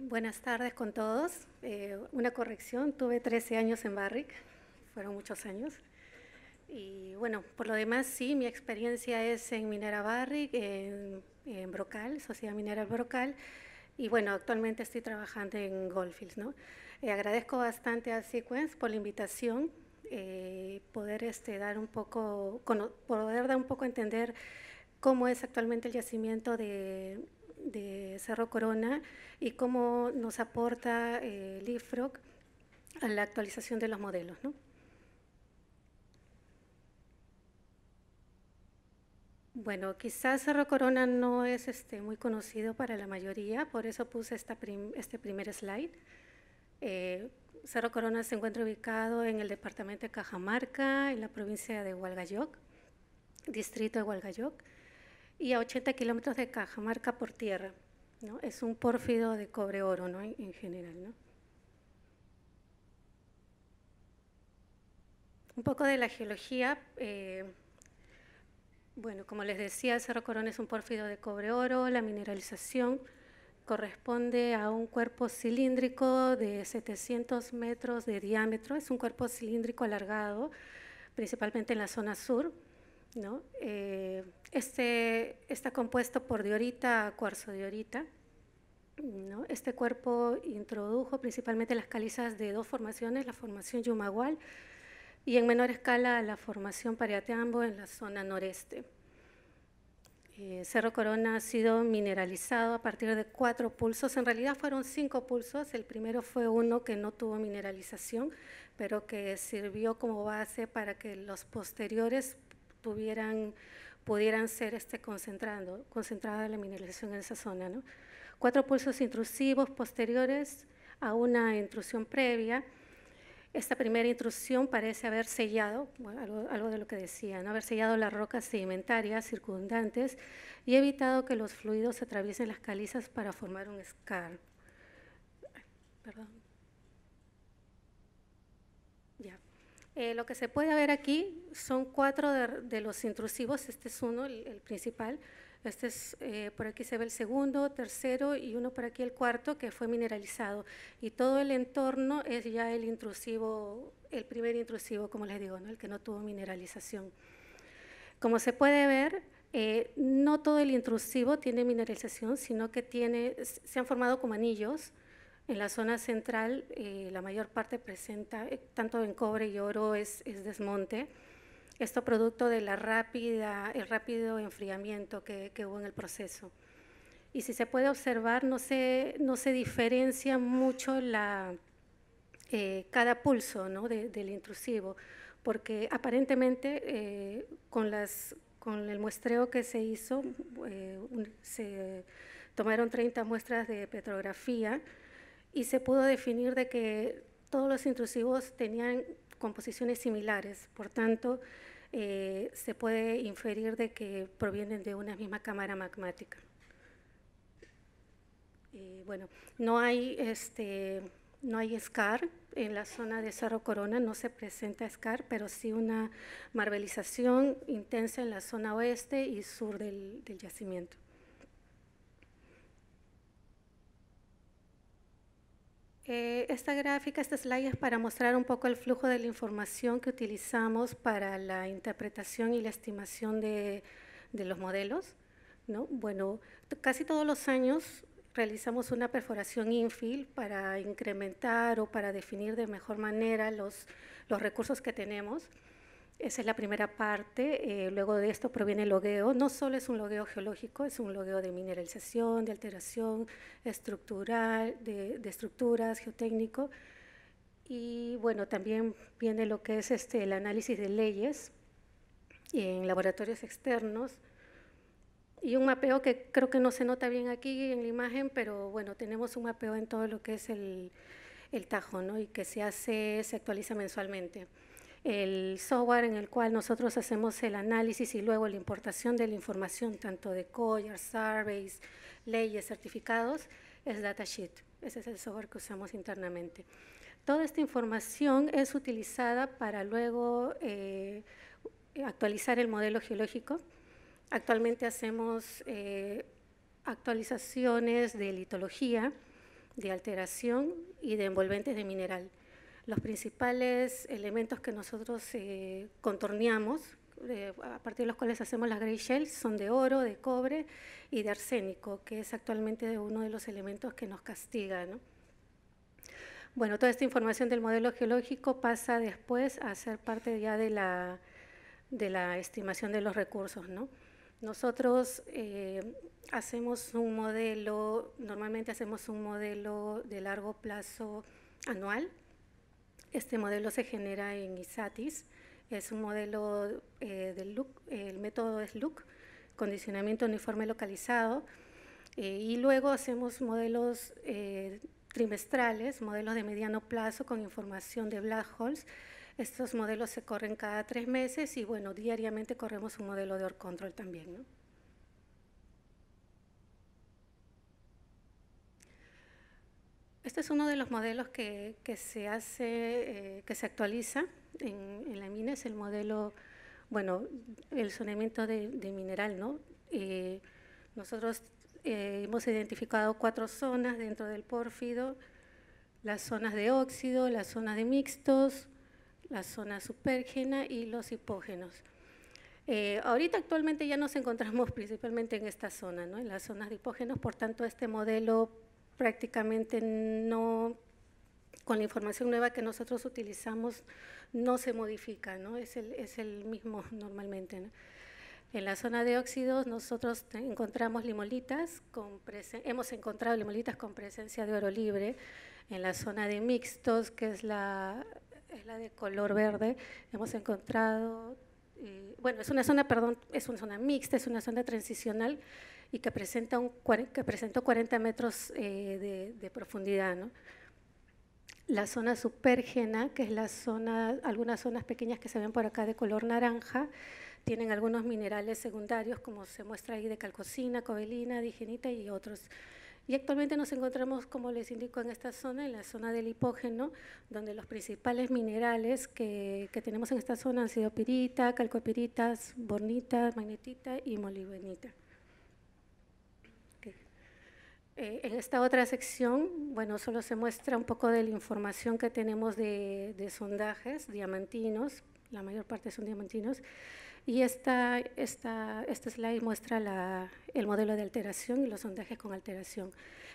buenas tardes con todos. Eh, una corrección, tuve 13 años en Barrick, fueron muchos años. Y bueno, por lo demás sí, mi experiencia es en Minera Barrick, en, Brocal, Sociedad Minera Brocal, y bueno, actualmente estoy trabajando en Goldfields, ¿no? Eh, agradezco bastante a Sequence por la invitación, eh, poder este, dar un poco, poder dar un poco a entender cómo es actualmente el yacimiento de, de Cerro Corona y cómo nos aporta eh, el a la actualización de los modelos. Bueno, quizás Cerro Corona no es este, muy conocido para la mayoría, por eso puse este primer slide. Eh, Cerro Corona se encuentra ubicado en el departamento de Cajamarca, en la provincia de Hualgayoc, distrito de Hualgayoc y a 80 kilómetros de marca por tierra. ¿no? Es un pórfido de cobre-oro ¿no? en, general. ¿no? Un poco de la geología. Eh, bueno, como les decía, el Cerro Corona es un pórfido de cobre-oro. La mineralización corresponde a un cuerpo cilíndrico de 700 metros de diámetro. Es un cuerpo cilíndrico alargado, principalmente en la zona sur ¿no? Eh, este está compuesto por diorita, cuarzo diorita. ¿no? Este cuerpo introdujo principalmente las calizas de dos formaciones, la formación Yumagual y en menor escala la formación Pariateambo en la zona noreste. Eh, Cerro Corona ha sido mineralizado a partir de cuatro pulsos. En realidad fueron cinco pulsos. El primero fue uno que no tuvo mineralización, pero que sirvió como base para que los posteriores tuvieran, pudieran ser este, concentrando, concentrada la mineralización en esa zona. Cuatro pulsos intrusivos posteriores a una intrusión previa. Esta primera intrusión parece haber sellado, algo, de lo que decía, ¿no? haber sellado las rocas sedimentarias circundantes y evitado que los fluidos atraviesen las calizas para formar un scar. Perdón. Eh, lo que se puede ver aquí son cuatro de, los intrusivos, este es uno, el, principal, este es, eh, por aquí se ve el segundo, tercero y uno por aquí el cuarto que fue mineralizado. Y todo el entorno es ya el intrusivo, el primer intrusivo, como les digo, el que no tuvo mineralización. Como se puede ver, eh, no todo el intrusivo tiene mineralización, sino que tiene, se han formado como anillos en la zona central, eh, la mayor parte presenta, eh, tanto en cobre y oro, es, desmonte. Esto producto de rápido enfriamiento que, hubo en el proceso. Y si se puede observar, no se, no se diferencia mucho la, eh, cada pulso del intrusivo, porque aparentemente con, el muestreo que se hizo, se tomaron 30 muestras de petrografía, y se pudo definir de que todos los intrusivos tenían composiciones similares, por tanto, eh, se puede inferir de que provienen de una misma cámara magmática. Eh, bueno, no hay, este, SCAR en la zona de Cerro Corona, no se presenta SCAR, pero sí una marbelización intensa en la zona oeste y sur del yacimiento. Eh, esta gráfica, esta slide es para mostrar un poco el flujo de la información que utilizamos para la interpretación y la estimación de, los modelos. Bueno, casi todos los años realizamos una perforación infill para incrementar o para definir de mejor manera los recursos que tenemos. Esa es la primera parte. Eh, luego de esto proviene el logueo. No solo es un logueo geológico, es un logueo de mineralización, de alteración estructural, de, estructuras, geotécnico. Y bueno, también viene lo que es este, el análisis de leyes en laboratorios externos y un mapeo que creo que no se nota bien aquí en la imagen, pero bueno, tenemos un mapeo en todo lo que es el, el Tajo, ¿no? Y que se hace, se actualiza mensualmente el software en el cual nosotros hacemos el análisis y luego la importación de la información, tanto de collar, surveys, leyes, certificados, es Datasheet. Ese es el software que usamos internamente. Toda esta información es utilizada para luego eh, actualizar el modelo geológico. Actualmente hacemos eh, actualizaciones de litología, de alteración y de envolventes de mineral los principales elementos que nosotros eh, contorneamos, eh, a partir de los cuales hacemos las grey shells, son de oro, de cobre y de arsénico, que es actualmente uno de los elementos que nos castiga. ¿no? Bueno, toda esta información del modelo geológico pasa después a ser parte ya de la, de la estimación de los recursos. ¿no? Nosotros eh, hacemos un modelo, normalmente hacemos un modelo de largo plazo anual, este modelo se genera en ISATIS, es un modelo eh, del look, el método es look, condicionamiento uniforme localizado, eh, y luego hacemos modelos eh, trimestrales, modelos de mediano plazo con información de black holes. Estos modelos se corren cada tres meses y bueno, diariamente corremos un modelo de OR control también. ¿no? Este es uno de los modelos que, que se hace, eh, que se actualiza en, la mina, es el modelo, bueno, el sonamiento de, mineral, ¿no? Eh, nosotros eh, hemos identificado cuatro zonas dentro del pórfido, las zonas de óxido, las zonas de mixtos, la zona supérgena y los hipógenos. ahorita actualmente ya nos encontramos principalmente en esta zona, ¿no? en las zonas de hipógenos, por tanto este modelo prácticamente no, con la información nueva que nosotros utilizamos, no se modifica, ¿no? Es el, mismo normalmente, En la zona de óxidos nosotros encontramos limolitas, con hemos encontrado limolitas con presencia de oro libre. En la zona de mixtos, que es la, la de color verde, hemos encontrado, eh, bueno, es una zona, perdón, es una zona mixta, es una zona transicional y que presenta, un, que presenta 40 metros eh, de, profundidad. La zona supérgena, que es la zona, algunas zonas pequeñas que se ven por acá de color naranja, tienen algunos minerales secundarios, como se muestra ahí de calcocina, cobelina, digenita y otros. Y actualmente nos encontramos, como les indico, en esta zona, en la zona del hipógeno, donde los principales minerales que, que tenemos en esta zona han sido pirita, calcopiritas, bornita, magnetita y molibdenita. Eh, en esta otra sección, bueno, solo se muestra un poco de la información que tenemos de, sondajes diamantinos, la mayor parte son diamantinos, y esta, esta, este slide muestra el modelo de alteración y los sondajes con alteración.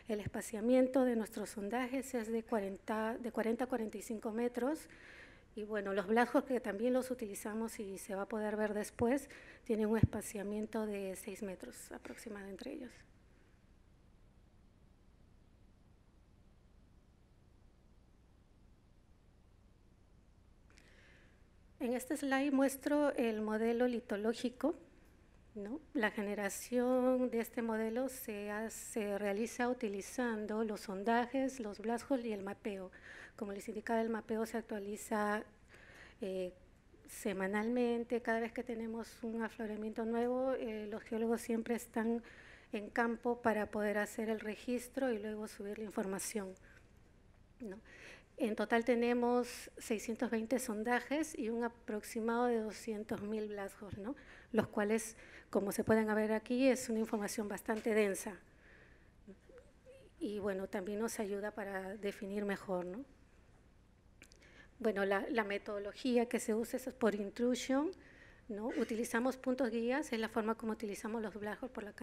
El espaciamiento de nuestros sondajes es de 40, de 40 a 45 metros, y bueno, los blancos que también los utilizamos y se va a poder ver después, tienen un espaciamiento de 6 metros aproximado entre ellos. en este slide muestro el modelo litológico. ¿no? La generación de este modelo se, realiza utilizando los sondajes, los blasjos y el mapeo. Como les indicaba, el mapeo se actualiza eh, semanalmente. Cada vez que tenemos un afloramiento nuevo, eh, los geólogos siempre están en campo para poder hacer el registro y luego subir la información. ¿no? En total tenemos 620 sondajes y un aproximado de 200.000 blasgos, ¿no? los cuales, como se pueden ver aquí, es una información bastante densa. Y bueno, también nos ayuda para definir mejor. ¿no? Bueno, la, metodología que se usa es por intrusion. ¿no? Utilizamos puntos guías, es la forma como utilizamos los blasgos por la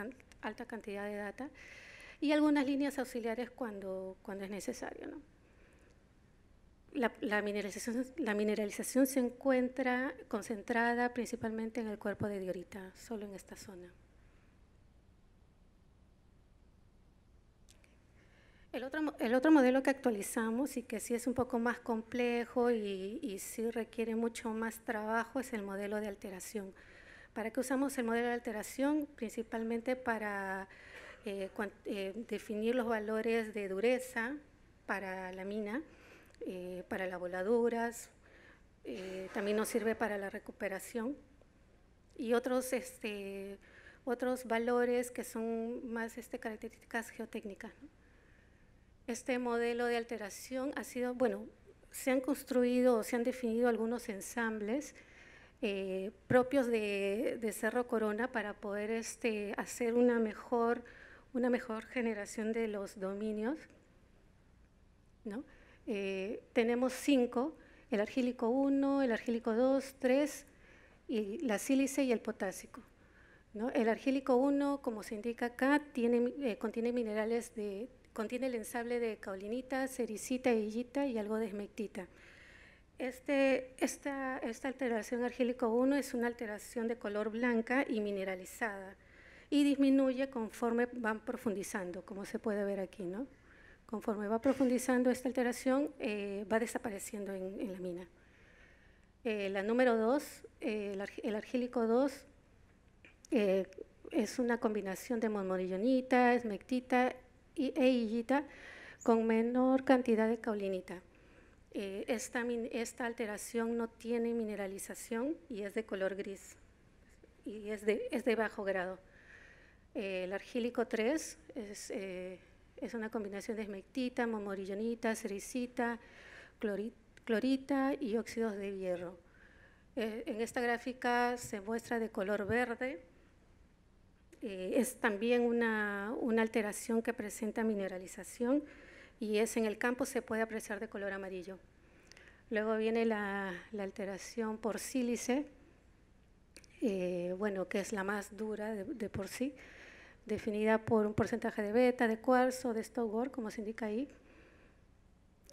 alta cantidad de data. Y algunas líneas auxiliares cuando, cuando es necesario. ¿no? la, mineralización, la mineralización se encuentra concentrada principalmente en el cuerpo de diorita, solo en esta zona. El otro, modelo que actualizamos y que sí es un poco más complejo y, y sí requiere mucho más trabajo es el modelo de alteración. ¿Para qué usamos el modelo de alteración? Principalmente para eh, eh, definir los valores de dureza para la mina, eh, para las voladuras, eh, también nos sirve para la recuperación y otros, este, otros valores que son más este, características geotécnicas. Este modelo de alteración ha sido, bueno, se han construido o se han definido algunos ensambles eh, propios de, Cerro Corona para poder este, hacer una mejor, una mejor generación de los dominios. ¿no? Eh, tenemos cinco, el argílico 1, el argílico 2, 3, y la sílice y el potásico. ¿no? El argílico 1, como se indica acá, eh, contiene minerales de, contiene el ensable de caolinita, cericita, hillita y algo de esmectita. Este, esta, esta, alteración argílico 1 es una alteración de color blanca y mineralizada y disminuye conforme van profundizando, como se puede ver aquí, ¿no? Conforme va profundizando esta alteración, eh, va desapareciendo en, la mina. Eh, la número 2, eh, el, argílico 2, es una combinación de monmorillonita, esmectita y, e hillita con menor cantidad de caulinita. Esta, esta, alteración no tiene mineralización y es de color gris y es de, es de bajo grado. el argílico 3 es es una combinación de esmectita, momorillonita, cericita, clorita y óxidos de hierro. Eh, en esta gráfica se muestra de color verde. Eh, es también una, alteración que presenta mineralización y es en el campo se puede apreciar de color amarillo. Luego viene la, alteración por sílice, eh, bueno, que es la más dura de por sí definida por un porcentaje de beta, de cuarzo, de Stogor, como se indica ahí.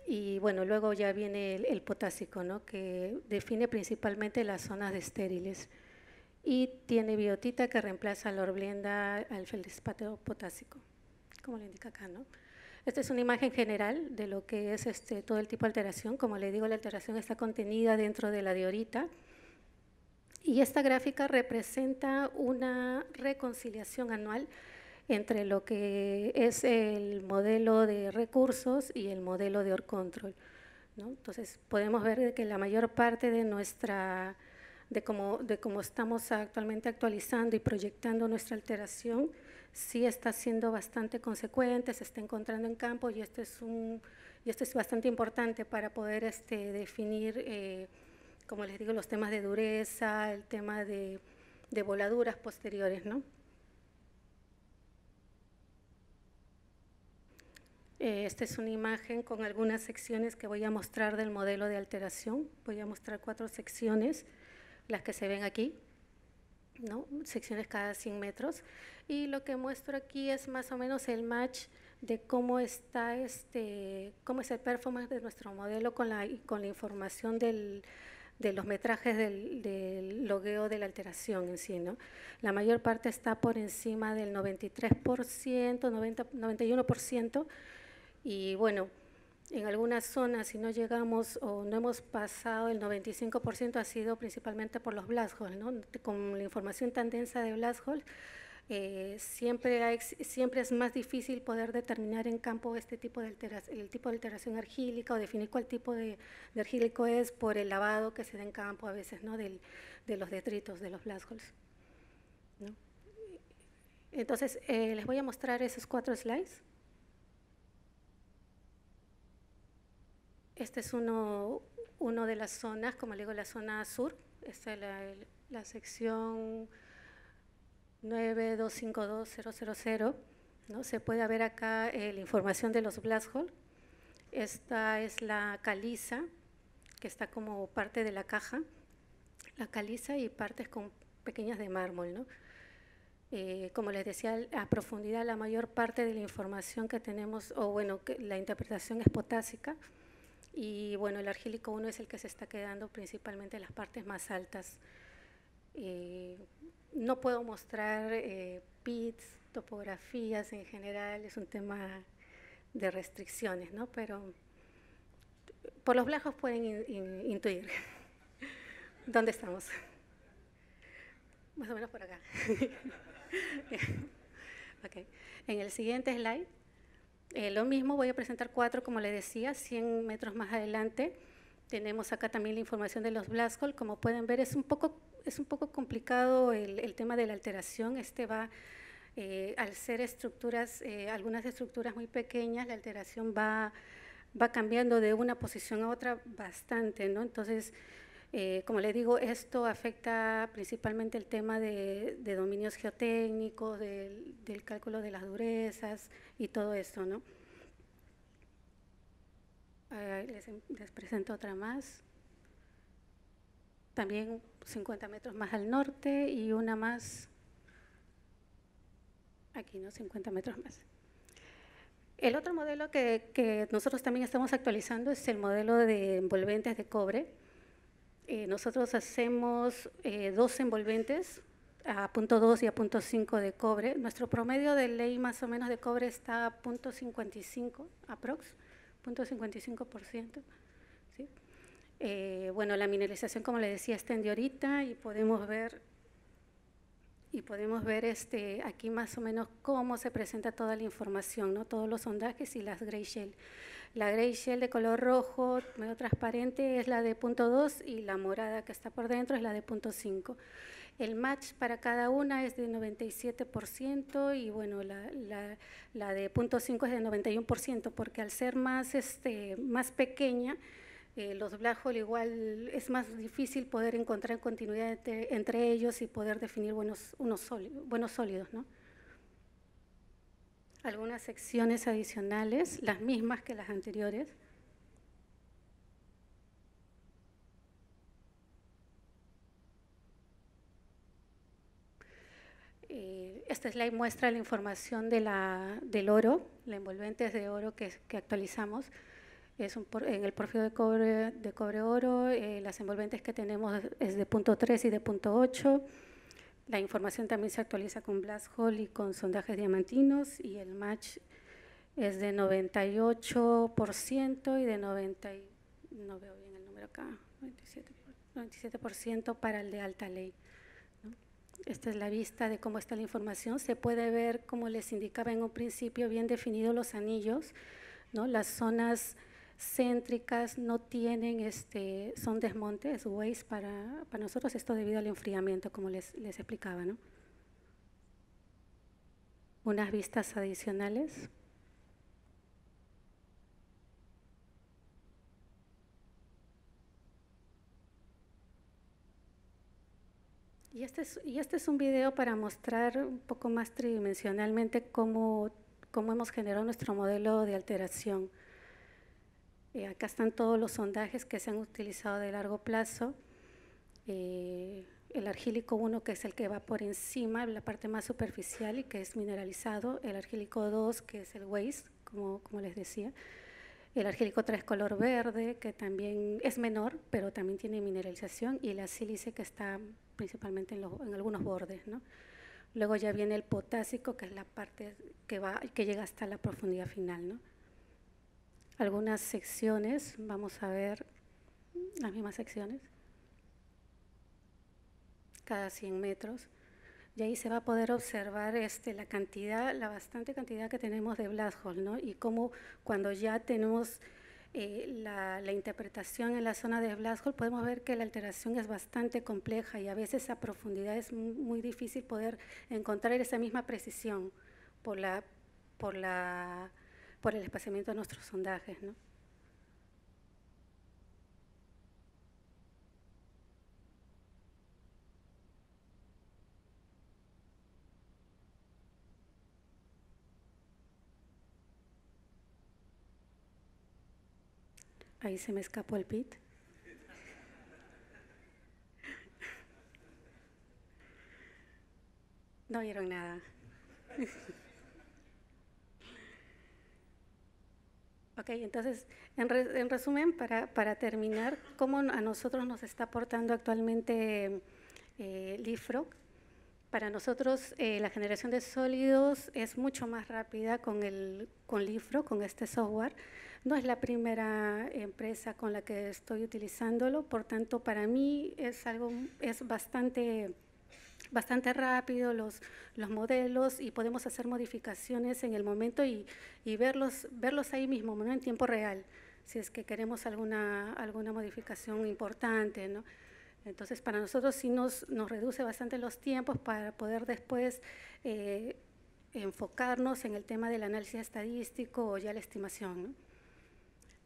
Y bueno, luego ya viene el, potásico, que define principalmente las zonas de estériles. Y tiene biotita que reemplaza la orblienda al feldespato potásico, como le indica acá. Esta es una imagen general de lo que es este, todo el tipo de alteración. Como le digo, la alteración está contenida dentro de la diorita y esta gráfica representa una reconciliación anual entre lo que es el modelo de recursos y el modelo de Orcontrol. ¿no? Entonces, podemos ver que la mayor parte de nuestra, de cómo, de estamos actualmente actualizando y proyectando nuestra alteración, sí está siendo bastante consecuente, se está encontrando en campo y esto es, un, y esto es bastante importante para poder este, definir… Eh, como les digo, los temas de dureza, el tema de, de voladuras posteriores, ¿no? Eh, esta es una imagen con algunas secciones que voy a mostrar del modelo de alteración. Voy a mostrar cuatro secciones, las que se ven aquí, ¿no? secciones cada 100 metros. Y lo que muestro aquí es más o menos el match de cómo está este, cómo es el performance de nuestro modelo con la, con la información del, de los metrajes del, logueo de la alteración en sí, ¿no? La mayor parte está por encima del 93%, 90, 91%, y bueno, en algunas zonas, si no llegamos o no hemos pasado el 95%, ha sido principalmente por los blast holes, ¿no? Con la información tan densa de blast holes, eh, siempre, siempre es más difícil poder determinar en campo este tipo de el tipo de alteración argílica o definir cuál tipo de, de, argílico es por el lavado que se da en campo a veces ¿no? Del, de los detritos, de los blast ¿no? Entonces, eh, les voy a mostrar esos cuatro slides. Este es uno, uno de las zonas, como le digo, la zona sur. Esta es la, la sección 9252000, ¿no? Se puede ver acá eh, la información de los blast hole. Esta es la caliza, que está como parte de la caja, la caliza y partes con pequeñas de mármol, ¿no? Eh, como les decía, a profundidad la mayor parte de la información que tenemos, o bueno, la interpretación es potásica, y bueno, el argílico 1 es el que se está quedando principalmente en las partes más altas. Eh, no puedo mostrar eh, PITs, topografías en general, es un tema de restricciones, ¿no? Pero por los blancos pueden intuir dónde estamos. Más o menos por acá. okay. En el siguiente slide, eh, lo mismo, voy a presentar cuatro, como les decía, 100 metros más adelante. Tenemos acá también la información de los Blascol, Como pueden ver, es un poco es un poco complicado el, tema de la alteración. Este va, eh, al ser estructuras, eh, algunas estructuras muy pequeñas, la alteración va, cambiando de una posición a otra bastante, ¿no? Entonces, eh, como le digo, esto afecta principalmente el tema de, dominios geotécnicos, del cálculo de las durezas y todo esto, ¿no? les presento otra más también 50 metros más al norte y una más aquí, ¿no? 50 metros más. El otro modelo que, nosotros también estamos actualizando es el modelo de envolventes de cobre. Eh, nosotros hacemos eh, dos envolventes a punto 2 y a punto 5 de cobre. Nuestro promedio de ley más o menos de cobre está a punto 55 aprox, punto 55%. Eh, bueno, la mineralización, como les decía, extendió ahorita y podemos ver y podemos ver este, aquí más o menos cómo se presenta toda la información, ¿no? todos los sondajes y las gray shell. La gray shell de color rojo, medio transparente, es la de punto 2 y la morada que está por dentro es la de punto 5. El match para cada una es de 97% y bueno, la, de punto 5 es de 91% porque al ser más, este, más pequeña, los Black Hole igual es más difícil poder encontrar continuidad entre, ellos y poder definir buenos, unos sólidos, buenos sólidos. ¿no? Algunas secciones adicionales, las mismas que las anteriores. Eh, esta slide muestra la información de la, del oro, la envolvente de oro que, que actualizamos es un en el perfil de cobre, de cobre oro, eh, las envolventes que tenemos es de punto 3 y de punto 8. La información también se actualiza con Blast hole y con sondajes diamantinos y el match es de 98% y de 90, no veo bien el número acá, 97, para el de alta ley. Esta es la vista de cómo está la información. Se puede ver, como les indicaba en un principio, bien definidos los anillos, ¿no? las zonas céntricas, no tienen, este, son desmontes, waste para, para nosotros, esto debido al enfriamiento, como les, les explicaba. ¿no? Unas vistas adicionales. Y este, es, este un video para mostrar un poco más tridimensionalmente cómo hemos generado nuestro modelo de alteración. Eh, acá están todos los sondajes que se han utilizado de largo plazo. Eh, el argílico 1, que es el que va por encima, la parte más superficial y que es mineralizado. El argílico 2, que es el waste, como, les decía. El argílico 3 color verde, que también es menor, pero también tiene mineralización, y la sílice que está principalmente en, algunos bordes. ¿no? Luego ya viene el potásico, que es la parte que, va, que llega hasta la profundidad final. ¿no? algunas secciones, vamos a ver las mismas secciones, cada 100 metros. Y ahí se va a poder observar este, la cantidad, la bastante cantidad que tenemos de black hole, ¿no? Y cómo cuando ya tenemos eh, la, interpretación en la zona de blast hole, podemos ver que la alteración es bastante compleja y a veces a profundidad es muy difícil poder encontrar esa misma precisión por la, por la por el espaciamiento de nuestros sondajes. ¿no? Ahí se me escapó el pit. No vieron nada. Ok, entonces, en, resumen, para, terminar, ¿cómo a nosotros nos está aportando actualmente eh, LIFRO? Para nosotros, eh, la generación de sólidos es mucho más rápida con, el, con Lifro, con este software. No es la primera empresa con la que estoy utilizándolo, por tanto, para mí es, algo, es bastante bastante rápido los, modelos y podemos hacer modificaciones en el momento y, verlos, verlos ahí mismo, en tiempo real, si es que queremos alguna, alguna modificación importante. ¿no? Entonces, para nosotros sí nos, reduce bastante los tiempos para poder después eh, enfocarnos en el tema del análisis estadístico o ya la estimación. ¿no?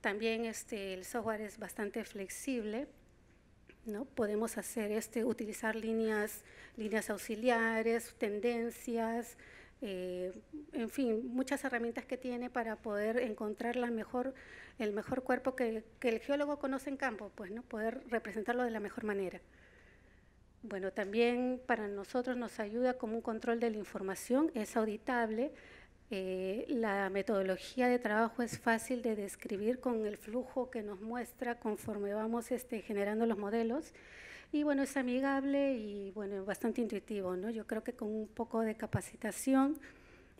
También este, el software es bastante flexible ¿no? Podemos hacer este, utilizar líneas, líneas auxiliares, tendencias, eh, en fin, muchas herramientas que tiene para poder encontrar la mejor, el mejor cuerpo que, que, el geólogo conoce en campo, pues, ¿no? Poder representarlo de la mejor manera. Bueno, también para nosotros nos ayuda como un control de la información, es auditable, eh, la metodología de trabajo es fácil de describir con el flujo que nos muestra conforme vamos este, generando los modelos. Y bueno, es amigable y bueno, bastante intuitivo. ¿no? Yo creo que con un poco de capacitación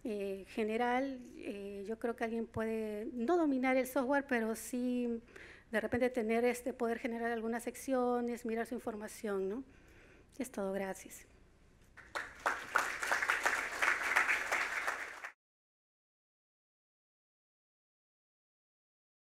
eh, general, eh, yo creo que alguien puede no dominar el software, pero sí de repente tener este, poder generar algunas secciones, mirar su información. ¿no? Es todo, gracias.